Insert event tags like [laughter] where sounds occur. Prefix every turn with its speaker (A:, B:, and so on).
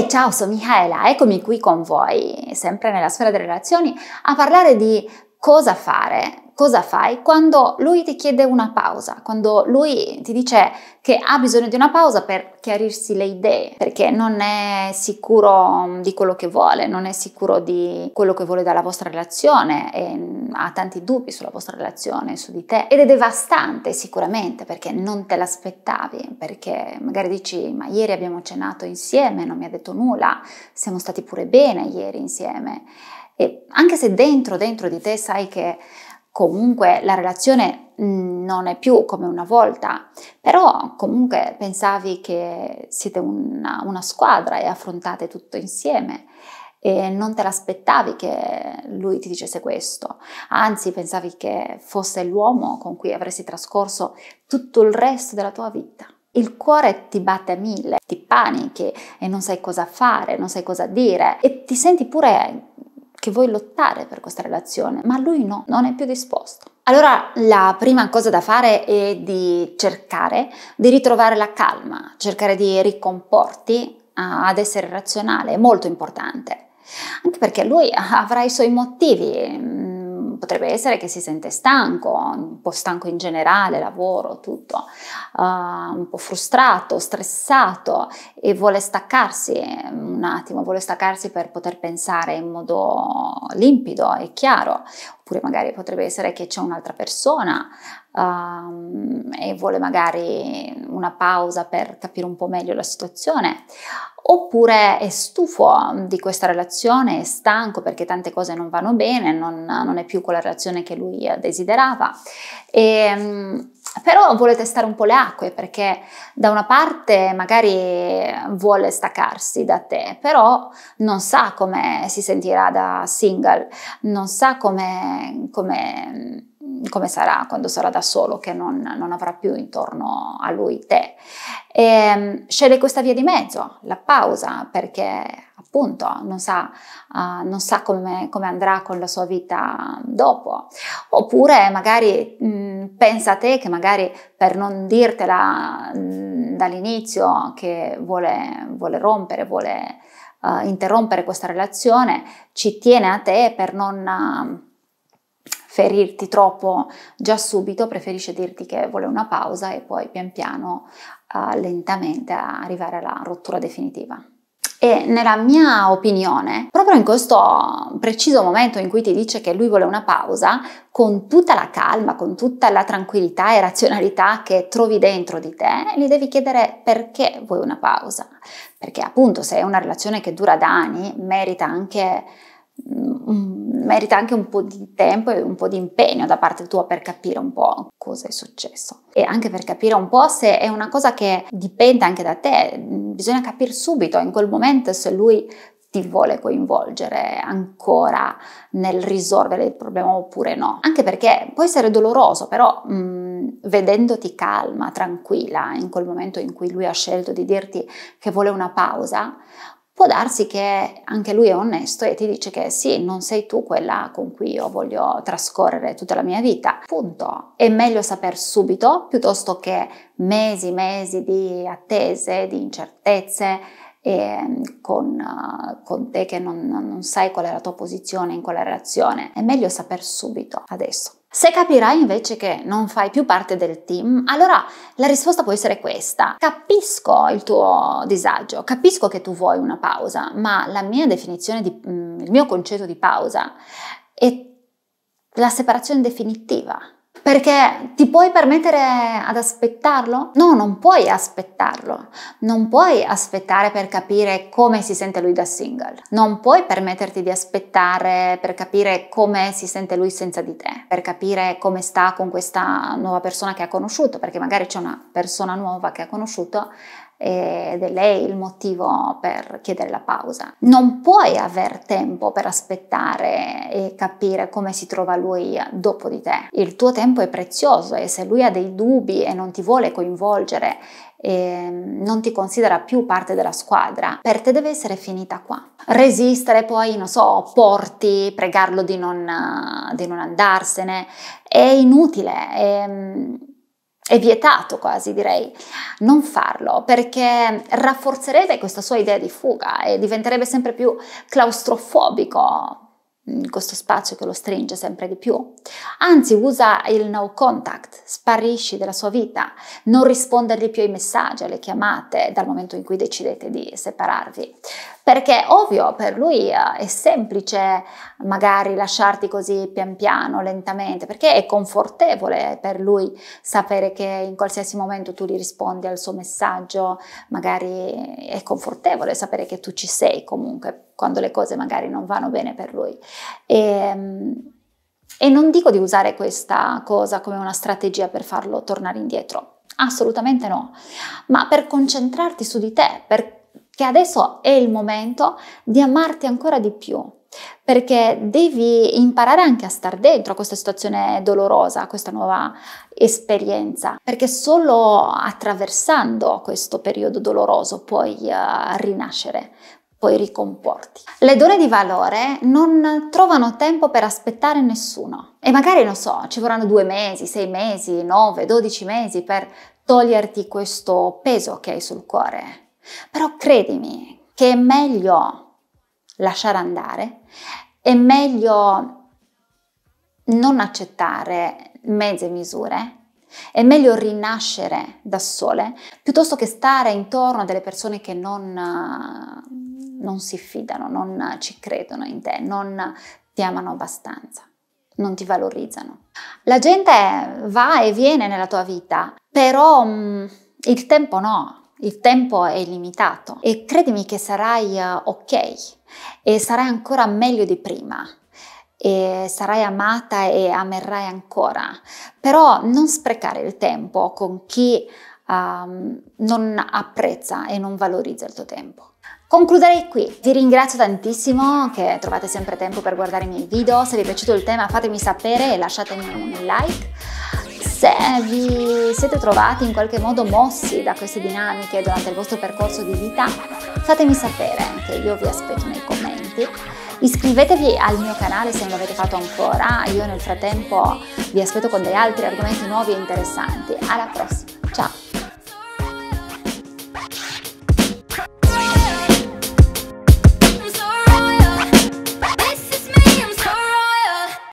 A: Ehi, ciao, sono Michaela, eccomi qui con voi, sempre nella sfera delle relazioni, a parlare di cosa fare cosa fai quando lui ti chiede una pausa, quando lui ti dice che ha bisogno di una pausa per chiarirsi le idee, perché non è sicuro mm, di quello che vuole, non è sicuro di quello che vuole dalla vostra relazione e mm, ha tanti dubbi sulla vostra relazione, su di te. Ed è devastante sicuramente perché non te l'aspettavi, perché magari dici ma ieri abbiamo cenato insieme, non mi ha detto nulla, siamo stati pure bene ieri insieme. E anche se dentro, dentro di te sai che comunque la relazione mm, non è più come una volta, però comunque pensavi che siete una, una squadra e affrontate tutto insieme e non te l'aspettavi che lui ti dicesse questo, anzi pensavi che fosse l'uomo con cui avresti trascorso tutto il resto della tua vita. Il cuore ti batte a mille, ti panichi e non sai cosa fare, non sai cosa dire e ti senti pure che vuoi lottare per questa relazione, ma lui no, non è più disposto. Allora la prima cosa da fare è di cercare di ritrovare la calma, cercare di ricomporti ad essere razionale, è molto importante. Anche perché lui [laughs] avrà i suoi motivi, mm, potrebbe essere che si sente stanco, un po' stanco in generale, lavoro, tutto, uh, un po' frustrato, stressato e vuole staccarsi un attimo, vuole staccarsi per poter pensare in modo limpido e chiaro, oppure magari potrebbe essere che c'è un'altra persona um, e vuole magari una pausa per capire un po' meglio la situazione oppure è stufo mm, di questa relazione, è stanco perché tante cose non vanno bene, non, non è più quella relazione che lui eh, desiderava. E, mm, però vuole testare un po' le acque perché da una parte magari vuole staccarsi da te, però non sa come si sentirà da single, non sa come, come mm, come sarà quando sarà da solo, che non, non avrà più intorno a lui te. E, ehm, sceglie questa via di mezzo, la pausa, perché appunto non sa, uh, non sa come, come, andrà con la sua vita dopo. Oppure magari mh, mm, pensa a te che magari per non dirtela mh, mm, dall'inizio che vuole, vuole rompere, vuole uh, interrompere questa relazione, ci tiene a te per non... Uh, ferirti troppo già subito, preferisce dirti che vuole una pausa e poi pian piano, uh, lentamente, arrivare alla rottura definitiva. E nella mia opinione, proprio in questo preciso momento in cui ti dice che lui vuole una pausa, con tutta la calma, con tutta la tranquillità e razionalità che trovi dentro di te, gli devi chiedere perché vuoi una pausa. Perché appunto se è una relazione che dura da anni, merita anche un mm, merita anche un po' di tempo e un po' di impegno da parte tua per capire un po' cosa è successo e anche per capire un po' se è una cosa che dipende anche da te, mm, bisogna capire subito in quel momento se lui ti vuole coinvolgere ancora nel risolvere il problema oppure no. Anche perché può essere doloroso, però mh, mm, vedendoti calma, tranquilla in quel momento in cui lui ha scelto di dirti che vuole una pausa, può darsi che anche lui è onesto e ti dice che sì, non sei tu quella con cui io voglio trascorrere tutta la mia vita. Punto. È meglio saper subito piuttosto che mesi, e mesi di attese, di incertezze. Ehm, con, con, te che non, non sai qual è la tua posizione in quella relazione. È meglio saper subito adesso. Se capirai invece che non fai più parte del team, allora la risposta può essere questa. Capisco il tuo disagio, capisco che tu vuoi una pausa, ma la mia definizione, di, mm, il mio concetto di pausa è la separazione definitiva perché ti puoi permettere ad aspettarlo? No, non puoi aspettarlo. Non puoi aspettare per capire come si sente lui da single. Non puoi permetterti di aspettare per capire come si sente lui senza di te, per capire come sta con questa nuova persona che ha conosciuto, perché magari c'è una persona nuova che ha conosciuto eh, ed è lei il motivo per chiedere la pausa. Non puoi aver tempo per aspettare e capire come si trova lui dopo di te. Il tuo tempo è prezioso e se lui ha dei dubbi e non ti vuole coinvolgere ehm, non ti considera più parte della squadra, per te deve essere finita qua. Resistere poi, non so, porti, pregarlo di non, di non andarsene, è inutile. È, ehm, è vietato quasi direi non farlo perché rafforzerebbe questa sua idea di fuga e diventerebbe sempre più claustrofobico mm, questo spazio che lo stringe sempre di più. Anzi, usa il no contact, sparisci dalla sua vita, non rispondergli più ai messaggi, alle chiamate dal momento in cui decidete di separarvi perché ovvio per lui eh, è semplice magari lasciarti così pian piano, lentamente, perché è confortevole per lui sapere che in qualsiasi momento tu gli rispondi al suo messaggio, magari è confortevole sapere che tu ci sei comunque quando le cose magari non vanno bene per lui. E, ehm, e non dico di usare questa cosa come una strategia per farlo tornare indietro, assolutamente no, ma per concentrarti su di te, per che adesso è il momento di amarti ancora di più, perché devi imparare anche a star dentro a questa situazione dolorosa, a questa nuova esperienza, perché solo attraversando questo periodo doloroso puoi uh, rinascere, puoi ricomporti. Le donne di valore non trovano tempo per aspettare nessuno e magari, non so, ci vorranno due mesi, sei mesi, nove, dodici mesi per toglierti questo peso che hai sul cuore però credimi che è meglio lasciare andare, è meglio non accettare mezze misure, è meglio rinascere da sole piuttosto che stare intorno a delle persone che non, non si fidano, non ci credono in te, non ti amano abbastanza non ti valorizzano. La gente va e viene nella tua vita, però mh, mm, il tempo no. Il tempo è limitato e credimi che sarai eh, ok e sarai ancora meglio di prima e sarai amata e amerai ancora. Però non sprecare il tempo con chi um, non apprezza e non valorizza il tuo tempo. Concluderei qui, vi ringrazio tantissimo che trovate sempre tempo per guardare i miei video, se vi è piaciuto il tema fatemi sapere e lasciatemi un like se vi siete trovati in qualche modo mossi da queste dinamiche durante il vostro percorso di vita, fatemi sapere, che io vi aspetto nei commenti. Iscrivetevi al mio canale se non l'avete fatto ancora, io nel frattempo vi aspetto con degli altri argomenti nuovi e interessanti. Alla prossima, ciao!